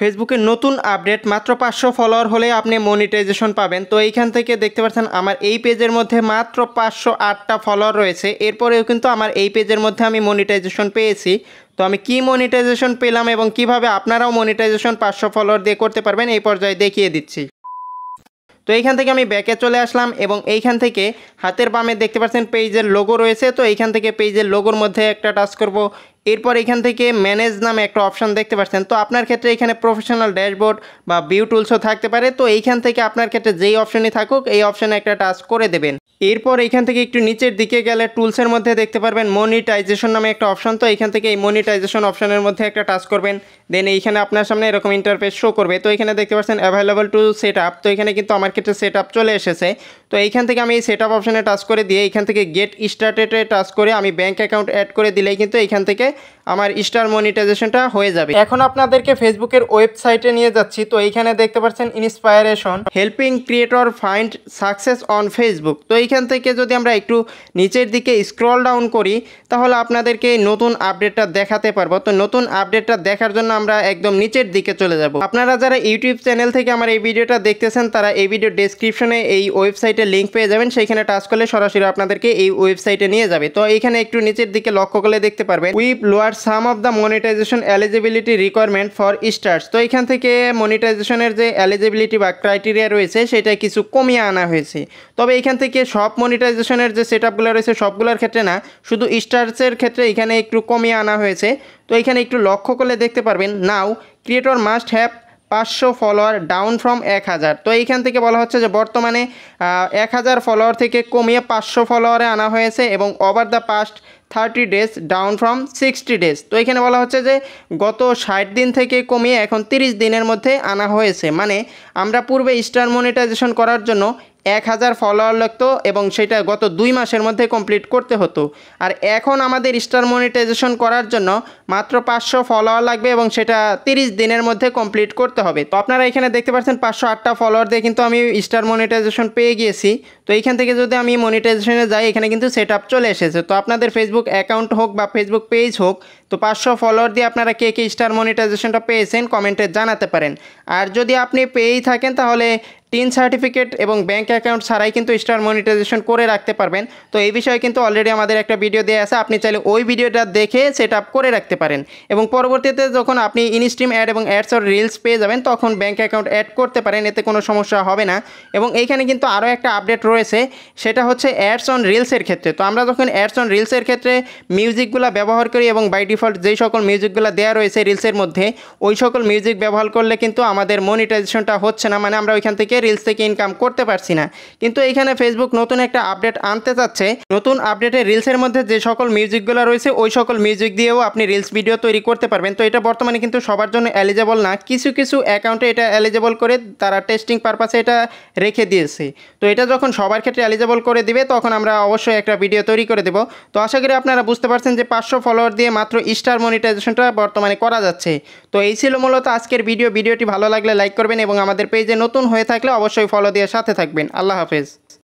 ফেসবুকের নতুন আপডেট মাত্র পাঁচশো ফলোয়ার হলে আপনি মনিটাইজেশন পাবেন তো এইখান থেকে দেখতে পাচ্ছেন আমার এই পেজের মধ্যে মাত্র পাঁচশো আটটা ফলোয়ার রয়েছে এরপরেও কিন্তু আমার এই পেজের মধ্যে আমি মনিটাইজেশন পেয়েছি তো আমি কি মনিটাইজেশন পেলাম এবং কিভাবে আপনারাও মনিটাইজেশন পাঁচশো ফলোয়ার দিয়ে করতে পারবেন এই পর্যায়ে দেখিয়ে দিচ্ছি তো এইখান থেকে আমি ব্যাকে চলে আসলাম এবং এইখান থেকে হাতের বামে দেখতে পাচ্ছেন পেজের লোগো রয়েছে তো এইখান থেকে পেজের লোগোর মধ্যে একটা টাচ করব এরপর এখান থেকে ম্যানেজ নামে একটা অপশন দেখতে পাচ্ছেন তো আপনার ক্ষেত্রে এখানে প্রফেশনাল ড্যাশবোর্ড বা বিউ টুলসও থাকতে পারে তো এইখান থেকে আপনার ক্ষেত্রে যেই অপশনই থাকুক এই অপশানে একটা টাচ করে দেবেন এরপর এখান থেকে একটু নিচের দিকে গেলে টুলসের মধ্যে দেখতে পারবেন মনিটাইজেশন নামে একটা অপশন তো এখান থেকে এই মনিটাইজেশন অপশানের মধ্যে একটা টাচ করবেন দেন এইখানে আপনার সামনে এরকম ইন্টারফেস শো করবে তো এখানে দেখতে পাচ্ছেন অ্যাভেলেবল টু সেট আপ তো এখানে কিন্তু আমার ক্ষেত্রে সেট আপ চলে এসেছে তো এইখান থেকে আমি এই সেট আপ অপশানে টাচ করে দিয়ে এইখান থেকে গেট স্টার্টেডে টাচ করে আমি ব্যাঙ্ক অ্যাকাউন্ট অ্যাড করে দিলেই কিন্তু এইখান থেকে আমার স্টার মনিটাইজেশনটা হয়ে যাবে এখন আপনাদেরকে ফেসবুকের ওয়েবসাইটে নিয়ে যাচ্ছি তো এইখানে দেখতে পাচ্ছেন inspiration helping creator find success on Facebook তো এইখান থেকে যদি আমরা একটু নিচের দিকে স্ক্রল ডাউন করি তাহলে আপনাদেরকে নতুন আপডেটটা দেখাতে পারবো তো নতুন আপডেটটা দেখার জন্য আমরা একদম নিচের দিকে চলে যাব আপনারা যারা ইউটিউব চ্যানেল থেকে আমার এই ভিডিওটা দেখতেছেন তারা এই ভিডিও ডেসক্রিপশনে এই ওয়েবসাইট ওয়েবসাইটের লিঙ্ক পেয়ে যাবেন সেইখানে টাচ করলে সরাসরি আপনাদেরকে এই ওয়েবসাইটে নিয়ে যাবে তো এইখানে একটু নিচের দিকে লক্ষ্য করলে দেখতে পারবেন we lower some of the monetization eligibility requirement for stars তো এখান থেকে মনিটাইজেশনের যে এলিজিবিলিটি বা ক্রাইটেরিয়া রয়েছে সেটা কিছু কমিয়ে আনা হয়েছে তবে এখান থেকে সব মনিটাইজেশনের যে সেট আপগুলো রয়েছে সবগুলোর ক্ষেত্রে না শুধু স্টার্সের ক্ষেত্রে এখানে একটু কমিয়ে আনা হয়েছে তো এখানে একটু লক্ষ্য করলে দেখতে পারবেন নাও ক্রিয়েটর মাস্ট হ্যাভ পাঁচশো ফলোয়ার ডাউন ফ্রম এক হাজার তো এইখান থেকে বলা হচ্ছে যে বর্তমানে এক হাজার ফলোয়ার থেকে কমিয়ে পাঁচশো ফলোয়ারে আনা হয়েছে এবং over the past thirty days down from sixty days তো এখানে বলা হচ্ছে যে গত ষাট দিন থেকে কমিয়ে এখন তিরিশ দিনের মধ্যে আনা হয়েছে মানে আমরা পূর্বে স্টার মনিটাইজেশন করার জন্য এক হাজার ফলোয়ার লাগতো এবং সেটা গত দুই মাসের মধ্যে কমপ্লিট করতে হতো আর এখন আমাদের স্টার মনিটাইজেশন করার জন্য মাত্র পাঁচশো ফলোয়ার লাগবে এবং সেটা তিরিশ দিনের মধ্যে কমপ্লিট করতে হবে তো আপনারা এখানে দেখতে পাচ্ছেন পাঁচশো আটটা ফলোয়ার দিয়ে কিন্তু আমি স্টার মনিটাইজেশন পেয়ে গিয়েছি তো এইখান থেকে যদি আমি মনিটাইজেশনে যাই এখানে কিন্তু সেট চলে এসেছে তো আপনাদের ফেসবুক অ্যাকাউন্ট হোক বা ফেসবুক পেজ হোক তো পাঁচশো ফলোয়ার দিয়ে আপনারা কে কে স্টার মনিটাইজেশনটা পেয়েছেন কমেন্টে জানাতে পারেন আর যদি আপনি পেয়েই থাকেন তাহলে তিন সার্টিফিকেট এবং ব্যাঙ্ক অ্যাকাউন্ট ছাড়াই কিন্তু স্টার মনিটাইজেশন করে রাখতে পারবেন তো এই বিষয়ে কিন্তু অলরেডি আমাদের একটা ভিডিও দেওয়া আছে আপনি চাইলে ওই ভিডিওটা দেখে সেট করে রাখতে পারেন এবং পরবর্তীতে যখন আপনি ইনস্ট্রিম অ্যাড এবং অ্যাডস অর রিলস পেয়ে যাবেন তখন ব্যাঙ্ক অ্যাকাউন্ট অ্যাড করতে পারেন এতে কোনো সমস্যা হবে না এবং এইখানে কিন্তু আরও একটা আপডেট রয়েছে সেটা হচ্ছে অ্যাডস অন রিলসের ক্ষেত্রে তো আমরা যখন অ্যাডস অন রিলসের ক্ষেত্রে মিউজিকগুলো ব্যবহার করি এবং বাই ডিফল্ট যেই সকল মিউজিকগুলো দেওয়া রয়েছে রিলসের মধ্যে ওই সকল মিউজিক ব্যবহার করলে কিন্তু আমাদের মনিটাইজেশনটা হচ্ছে না মানে আমরা ওইখান থেকে রিলস থেকে ইনকাম করতে পারছি না কিন্তু এখানে ফেসবুক নতুন একটা আপডেট আনতে চাচ্ছে নতুন আপডেটে রিলসের মধ্যে যে সকল মিউজিকগুলো রয়েছে ওই সকল মিউজিক দিয়েও আপনি রিলস ভিডিও তৈরি করতে পারবেন তো এটা বর্তমানে কিন্তু সবার জন্য এলিজেবল না কিছু কিছু অ্যাকাউন্টে এটা এলিজেবল করে তারা টেস্টিং পারপাসে এটা রেখে দিয়েছে তো এটা যখন সবার ক্ষেত্রে এলিজেবল করে দিবে তখন আমরা অবশ্যই একটা ভিডিও তৈরি করে দেব তো আশা করি আপনারা বুঝতে পারছেন যে পাঁচশো ফলোয়ার দিয়ে মাত্র স্টার মনিটাইজেশনটা বর্তমানে করা যাচ্ছে তো এই ছিল মূলত আজকের ভিডিও ভিডিওটি ভালো লাগলে লাইক করবেন এবং আমাদের পেজে নতুন হয়ে থাকলে থাকলে অবশ্যই ফলো দিয়ে সাথে থাকবেন আল্লাহ হাফেজ